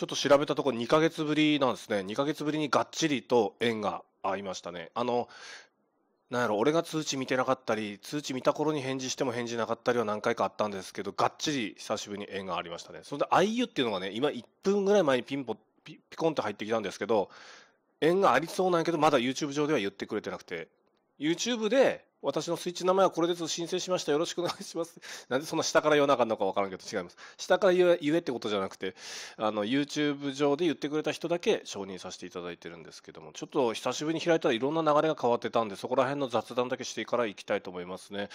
ちょっと調べたところ2ヶ月ぶりなんですね。2ヶ月ぶりにがっちりと縁が合いましたね。あの、なんやろ、俺が通知見てなかったり、通知見た頃に返事しても返事なかったりは何回かあったんですけど、がっちり久しぶりに縁がありましたね。それで、あいゆっていうのがね、今1分ぐらい前にピンポ、ピピコンって入ってきたんですけど、縁がありそうなんやけど、まだ YouTube 上では言ってくれてなくて、YouTube で、私のスイッチの名前はこれです。申請しました。よろしくお願いします。なんでそんな下から言わなあかんのかわからんけど違います。下から言え言えってことじゃなくて、あの、YouTube 上で言ってくれた人だけ承認させていただいてるんですけども、ちょっと久しぶりに開いたらいろんな流れが変わってたんで、そこら辺の雑談だけしてから行きたいと思いますね。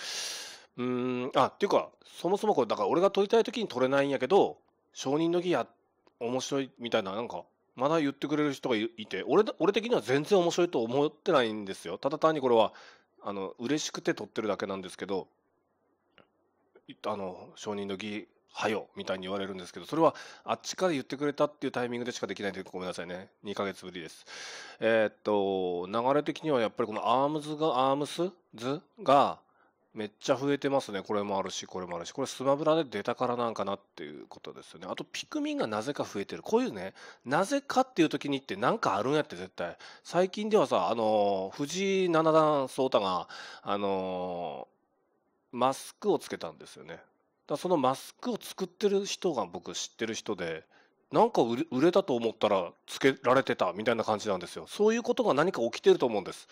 うーん、あ、っていうか、そもそもこれ、だから俺が撮りたい時に撮れないんやけど、承認の儀や、面白いみたいな、なんか、まだ言ってくれる人がいて、俺、俺的には全然面白いと思ってないんですよ。ただ単にこれは、あの、嬉しくて撮ってるだけなんですけど、あの、承認の儀、はよ、みたいに言われるんですけど、それはあっちから言ってくれたっていうタイミングでしかできないんで、ごめんなさいね。2ヶ月ぶりです。えー、っと、流れ的にはやっぱりこのアームズが、アームスズが、めっちゃ増えてますねこれもあるしこれもあるしこれスマブラで出たからなんかなっていうことですよねあとピクミンがなぜか増えてるこういうねなぜかっていう時にって何かあるんやって絶対最近ではさあの藤井七段颯太があのマスクをつけたんですよねだそのマスクを作ってる人が僕知ってる人でなんか売れたと思ったらつけられてたみたいな感じなんですよ。そういうことが何か起きてると思うんです。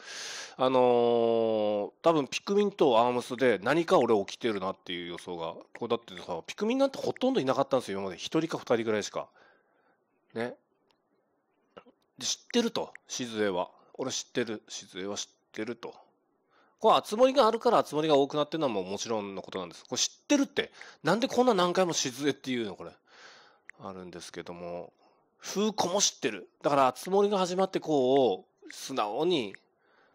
あのー、多分ピクミンとアームスで何か俺起きてるなっていう予想が。これだってさ、ピクミンなんてほとんどいなかったんですよ、今まで。1人か2人ぐらいしか。ね。知ってると、静江は。俺知ってる。静江は知ってると。これ、集まりがあるから熱盛りが多くなってるのはもうもちろんのことなんです。これ知ってるって。なんでこんな何回も静江っていうの、これ。あるんですけども、風こも知ってる。だから、つもりが始まってこう、素直に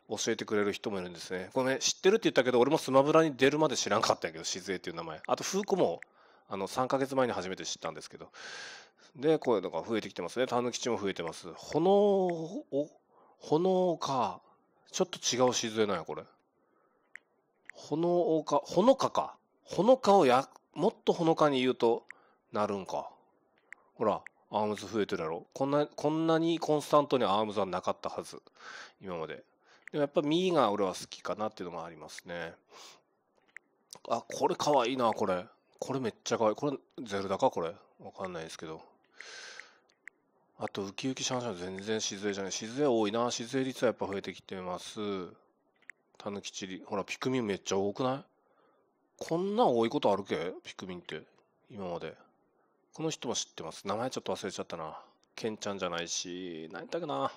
教えてくれる人もいるんですね。ごめん、知ってるって言ったけど、俺もスマブラに出るまで知らんかったんやけど、しずえっていう名前。あと、風子も、あの、3ヶ月前に初めて知ったんですけど。で、こういうのが増えてきてますね。たぬきちも増えてます。炎ほ炎か。ちょっと違うしずえなんや、これ。炎か、ほのかか。ほのかをや、もっとほのかに言うと、なるんか。ほら、アームズ増えてるだろこんな、こんなにコンスタントにアームズはなかったはず。今まで。でもやっぱミーが俺は好きかなっていうのもありますね。あ、これかわいいな、これ。これめっちゃかわいい。これ、ゼルダかこれ。わかんないですけど。あと、ウキウキシャンシャン全然しずえじゃない。しずえ多いな。静江率はやっぱ増えてきてます。たぬきちり。ほら、ピクミンめっちゃ多くないこんな多いことあるけピクミンって。今まで。この人は知ってます。名前ちょっと忘れちゃったな。ケンちゃんじゃないし、何やったかな。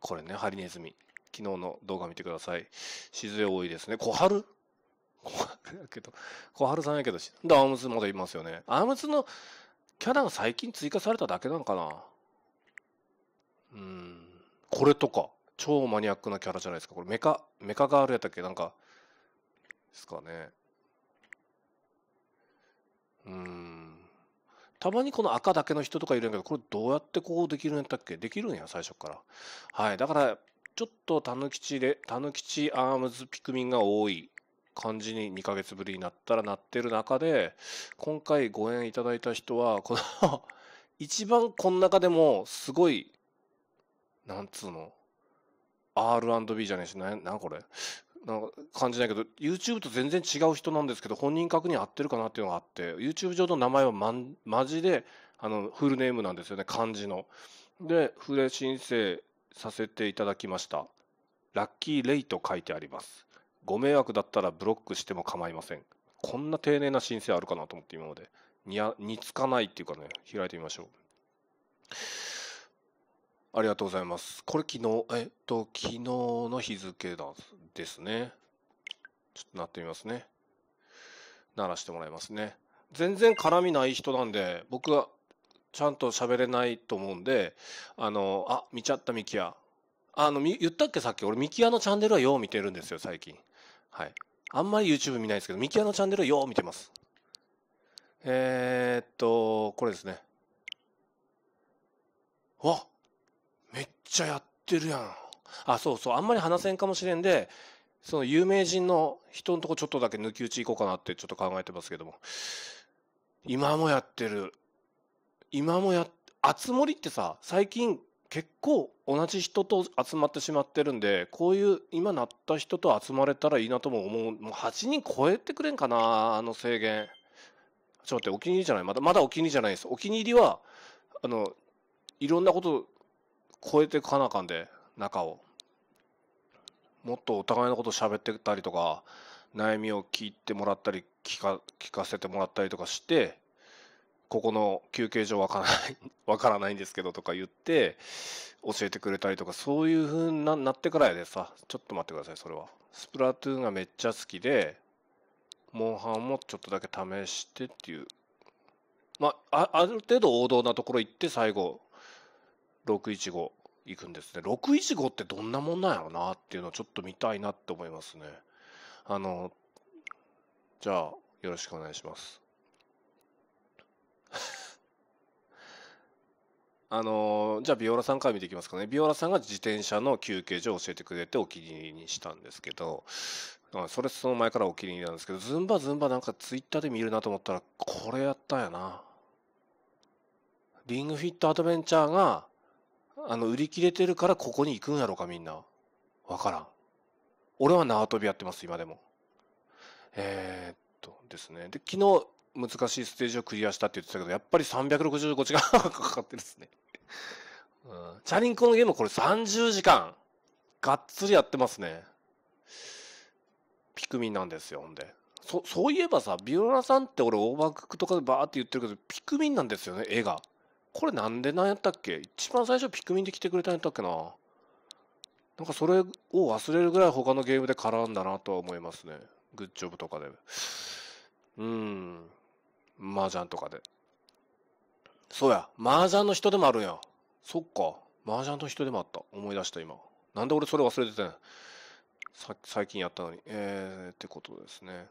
これね、ハリネズミ。昨日の動画見てください。静江多いですね。小春小春やけど、小春さんやけど、で、アームズまだいますよね。アームズのキャラが最近追加されただけなのかなうん。これとか、超マニアックなキャラじゃないですか。これメカ、メカガールやったっけなんか、ですかね。うん。たまにこの赤だけの人とかいるんだけど、これどうやってこうできるんやったっけできるんや、最初から。はい。だから、ちょっとタヌキチで、タヌキチアームズピクミンが多い感じに2ヶ月ぶりになったらなってる中で、今回ご縁いただいた人は、この 一番この中でもすごい、なんつうの、R&B じゃねえし、な、なこれ。なんか感じないけど YouTube と全然違う人なんですけど本人確認合ってるかなっていうのがあって YouTube 上の名前はまんマジであのフルネームなんですよね漢字の。でフレ申請させていただきました。ラッキーレイと書いてあります。ご迷惑だったらブロックしても構いません。こんな丁寧な申請あるかなと思って今まで。にや、につかないっていうかね、開いてみましょう。ありがとうございます。これ昨日、えっと、昨日の日付だですね。ちょっと鳴ってみますね。鳴らしてもらいますね。全然絡みない人なんで、僕はちゃんと喋れないと思うんで、あの、あ、見ちゃったミキア。あの、言ったっけさっき、俺ミキアのチャンネルはよう見てるんですよ、最近。はい。あんまり YouTube 見ないですけど、ミキアのチャンネルはよう見てます。えー、っと、これですね。わっめっちゃやってるやん。あ、そうそう、あんまり話せんかもしれんで、その有名人の人のとこちょっとだけ抜き打ち行こうかなってちょっと考えてますけども。今もやってる。今もや、あつ森ってさ、最近結構同じ人と集まってしまってるんで、こういう今なった人と集まれたらいいなとも思う。もう8人超えてくれんかな、あの制限。ちょっと待って、お気に入りじゃない。まだ、まだお気に入りじゃないです。お気に入りは、あの、いろんなこと超えてかなあかんで中をもっとお互いのこと喋ってたりとか悩みを聞いてもらったり聞か聞かせてもらったりとかしてここの休憩所わからない わからないんですけどとか言って教えてくれたりとかそういう風になってからやでさちょっと待ってくださいそれはスプラトゥーンがめっちゃ好きでモンハンもちょっとだけ試してっていうまあある程度王道なところ行って最後615行くんですね。615ってどんなもんなんやろなっていうのをちょっと見たいなって思いますね。あの、じゃあ、よろしくお願いします。あのじゃあビオラさんから見ていきますかねビオラさんが自転車の休憩所を教えてくれてお気に入りにしたんですけどそれその前からお気に入りなんですけどズンバズンバなんかツイッターで見るなと思ったらこれやったんやなリングフィットアドベンチャーがあの、売り切れてるからここに行くんやろか、みんな。わからん。俺は縄跳びやってます、今でも。えー、っとですね。で、昨日、難しいステージをクリアしたって言ってたけど、やっぱり365時間かかってるですね。うん。チャリンコのゲームこれ30時間。がっつりやってますね。ピクミンなんですよ、ほんで。そ、そういえばさ、ビオラさんって俺オーバークックとかでバーって言ってるけど、ピクミンなんですよね、絵が。これなんでなんやったっけ一番最初ピクミンで来てくれたんやったっけななんかそれを忘れるぐらい他のゲームで絡んだなとは思いますね。グッジョブとかで。うん。麻雀とかで。そうや。麻雀の人でもあるんや。そっか。麻雀の人でもあった。思い出した今。なんで俺それ忘れてたん最近やったのに。えー、ってことですね。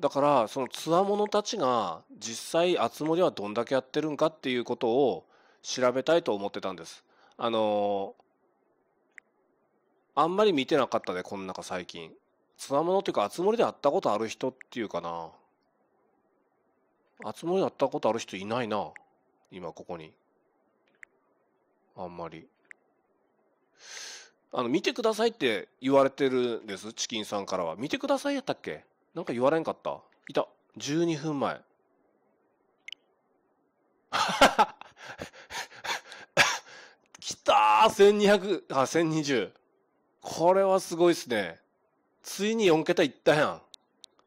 だからそのつわものたちが実際あつ森はどんだけやってるんかっていうことを調べたいと思ってたんですあのあんまり見てなかったでこの中最近つわものっていうかあつ森で会ったことある人っていうかなあつ森で会ったことある人いないな今ここにあんまりあの見てくださいって言われてるんですチキンさんからは見てくださいやったっけなんか言われんかったいた。12分前。き たー !1200、あ、1020。これはすごいっすね。ついに4桁いったやん。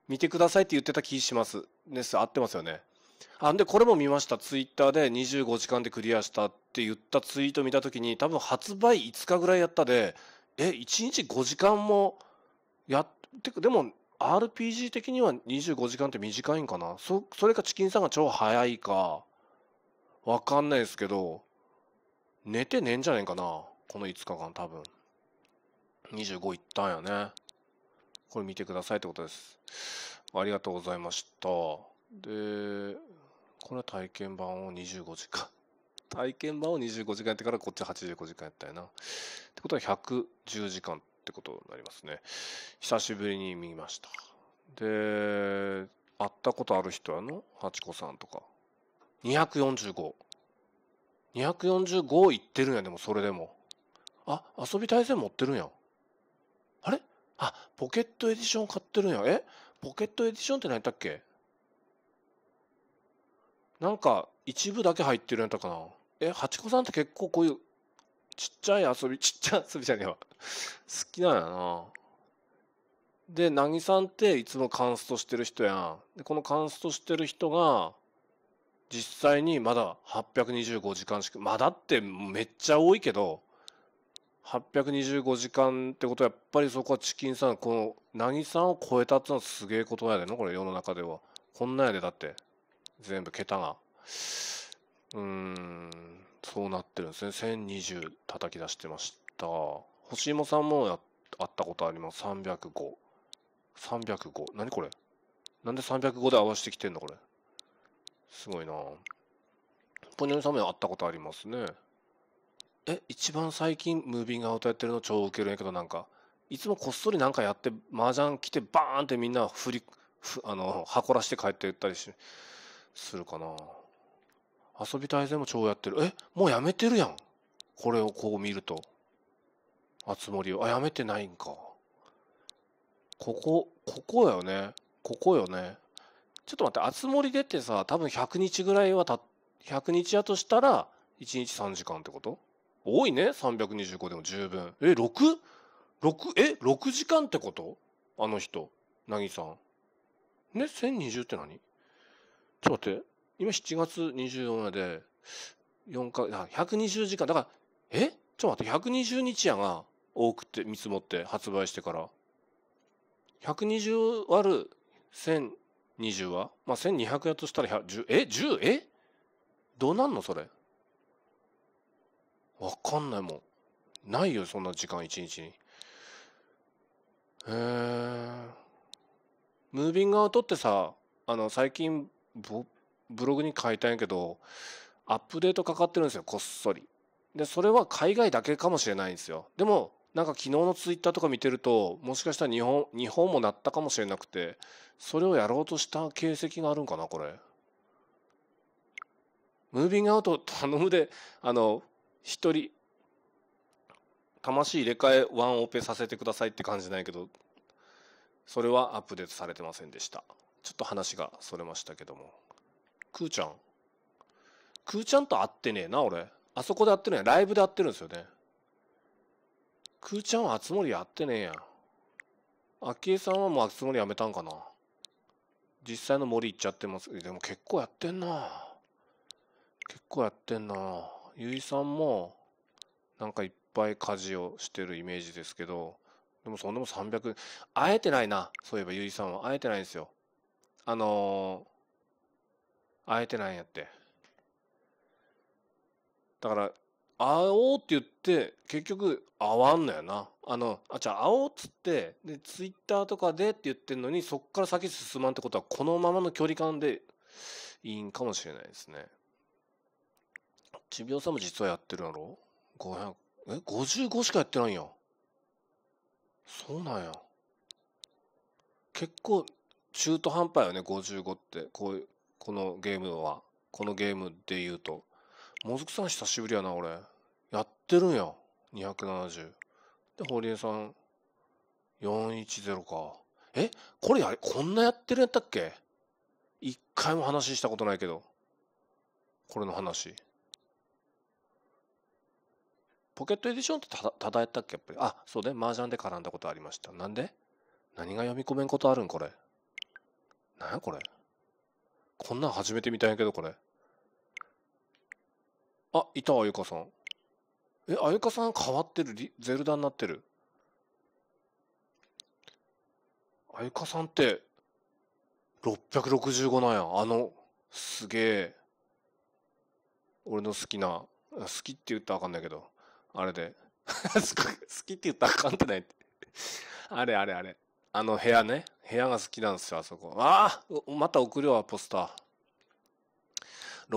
見てくださいって言ってた気します。です。合ってますよね。あんで、これも見ました。ツイッターで25時間でクリアしたって言ったツイート見た時に、多分発売5日ぐらいやったで、え、1日5時間もやって、でも RPG 的には25時間って短いんかなそそれかチキンさんが超早いかわかんないですけど寝てねえんじゃねえかなこの5日間多分25いったんやねこれ見てくださいってことですありがとうございましたでこれは体験版を25時間体験版を25時間やってからこっち85時間やったよなってことは110時間ってことになりますね久しぶりに見ましたで会ったことある人やのハチ子さんとか245245 245いってるんやでもそれでもあ遊び体制持ってるんやあれあポケットエディション買ってるんやえポケットエディションって何やったっけなんか一部だけ入ってるんやったかなえハチ子さんって結構こういうちっちゃい遊びちっちゃい遊びじゃねえわ好きなんやな。で、なぎさんっていつもカンストしてる人やん。で、このカンストしてる人が、実際にまだ825時間しか、まだってめっちゃ多いけど、825時間ってことはやっぱりそこはチキンさん、この、なぎさんを超えたってのはすげえことやでの、これ世の中では。こんなんやで、だって。全部桁が。うーん、そうなってるんですね。1020叩き出してました。星芋さんもや会ったことあります。305。305。何これなんで305で合わせてきてんのこれ。すごいなポニョンさんも会ったことありますね。え、一番最近ムービングアウトやってるの超ウケるんやけどなんか、いつもこっそりなんかやって、麻雀来てバーンってみんな振り、ふあの、箱らして帰っていったりし、するかな遊び大戦も超やってる。え、もうやめてるやん。これをこう見ると。熱盛をあやめてないんかここここよねここよねちょっと待って熱盛出てさ多分100日ぐらいはた100日やとしたら1日3時間ってこと多いね325でも十分え六 6? 6え6時間ってことあの人なぎさんね1020って何ちょっと待って今7月24日で4か120時間だからえちょっと待って120日やが多くて見積もって発売してから120割る1020は、まあ、1200やとしたら10え10えどうなんのそれわかんないもんないよそんな時間一日にへえムービングアウトってさあの最近ブブログに書いたんやけどアップデートかかってるんですよこっそりでそれは海外だけかもしれないんですよでもなんか昨日のツイッターとか見てるともしかしたら日本日本もなったかもしれなくてそれをやろうとした形跡があるんかなこれ。ムービングアウト頼むであの一人魂入れ替えワンオペさせてくださいって感じないけどそれはアップデートされてませんでしたちょっと話がそれましたけどもくーちゃんくーちゃんと会ってねえな俺あそこで会ってるんやライブで会ってるんですよねくーちゃんは熱森やってねえや。あきえさんはもう熱森やめたんかな。実際の森行っちゃってます。でも結構やってんな。結構やってんな。ゆいさんも、なんかいっぱい家事をしてるイメージですけど、でもそんでも300、会えてないな。そういえばゆいさんは会えてないんですよ。あのー、会えてないんやって。だから、会おうって言って、結局会わんのやな。あの、あ、じゃあ会おうっつって、で、ツイッターとかでって言ってんのに、そっから先進まんってことは、このままの距離感でいいんかもしれないですね。ちびおさんも実はやってるやろ ?500、え、55しかやってないんや。そうなんや。結構、中途半端よね、55って。こういう、このゲームは。このゲームで言うと。もずくさん久しぶりやな、俺。やってるんや。270。で、堀江さん、410か。えこれやれ、こんなやってるやったっけ一回も話したことないけど。これの話。ポケットエディションってただ、ただやったっけやっぱり。あ、そうね。麻雀で絡んだことありました。なんで何が読み込めんことあるんこれ。なんやこれ。こんなん初めてみたいやけど、これ。あ、いたわ、ゆかさん。え、あゆかさん変わってる。ゼルダになってる。あゆかさんって、665なんや。あの、すげえ、俺の好きな、好きって言ったらあかんないけど、あれで。好きって言ったらあかんってないって。あれあれあれ。あの部屋ね。部屋が好きなんですよ、あそこ。ああまた送るわ、ポスター。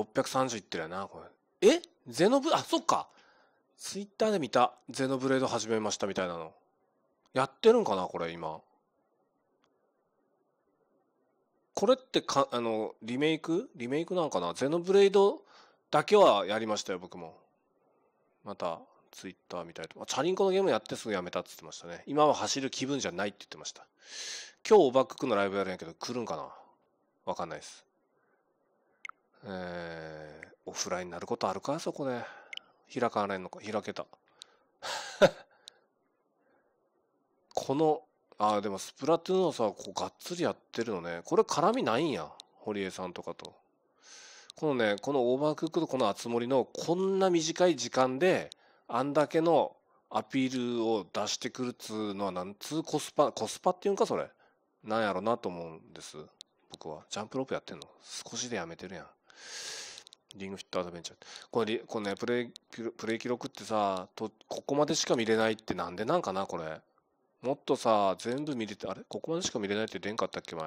630いってるやな、これ。えゼノブ、あ、そっか。ツイッターで見た、ゼノブレード始めましたみたいなの。やってるんかな、これ、今。これってか、あの、リメイクリメイクなんかなゼノブレードだけはやりましたよ、僕も。また、ツイッター見たいと。チャリンコのゲームやってすぐやめたって言ってましたね。今は走る気分じゃないって言ってました。今日オバックんのライブやるんやけど、来るんかなわかんないです。えー、オフラインになることあるかそこで、ね。開かないのか、開けた。この、ああ、でもスプラトゥーンはさ、こうがっつりやってるのね。これ絡みないんや。堀江さんとかと。このね、このオーバークックとこの厚盛のこんな短い時間で、あんだけのアピールを出してくるっつうのは、なんつうコスパ、コスパっていうんか、それ。なんやろなと思うんです。僕は。ジャンプロープやってんの少しでやめてるやん。リングフィットアドベンチャーこれこれねプレイプレイ記録ってさとここまでしか見れないってなんでなんかなこれもっとさ全部見れてあれここまでしか見れないって出んかったっけ前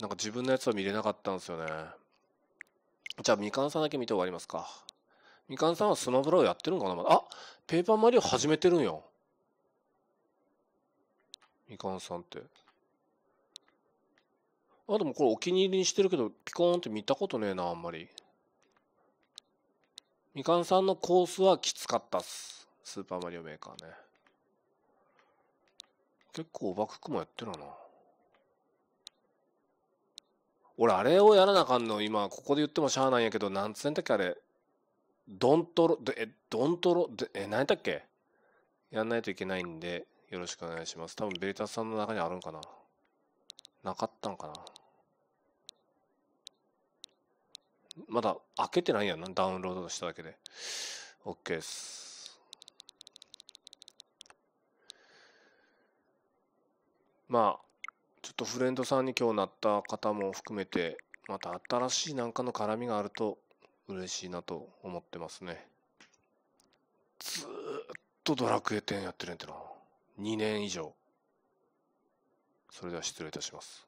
なんか自分のやつは見れなかったんですよねじゃあみかんさんだけ見て終わりますかみかんさんはスマブラをやってるんかなまだあペーパーマリオ始めてるんよみかんさんってあでもこれお気に入りにしてるけどピコーンって見たことねえなあんまりみかんさんのコースはきつかったっす。スーパーマリオメーカーね。結構バくクもやってるな。俺、あれをやらなあかんの、今、ここで言ってもしゃあないんやけど、なんつうんだっけ、あれ。ドントロ、え、ドントロ、え、何たっけやんないといけないんで、よろしくお願いします。多分、ベータさんの中にあるんかな。なかったんかな。まだ開けてないやんな、ダウンロードしただけで。OK です。まあ、ちょっとフレンドさんに今日なった方も含めて、また新しいなんかの絡みがあると嬉しいなと思ってますね。ずーっとドラクエ10やってるんやてな。2年以上。それでは失礼いたします。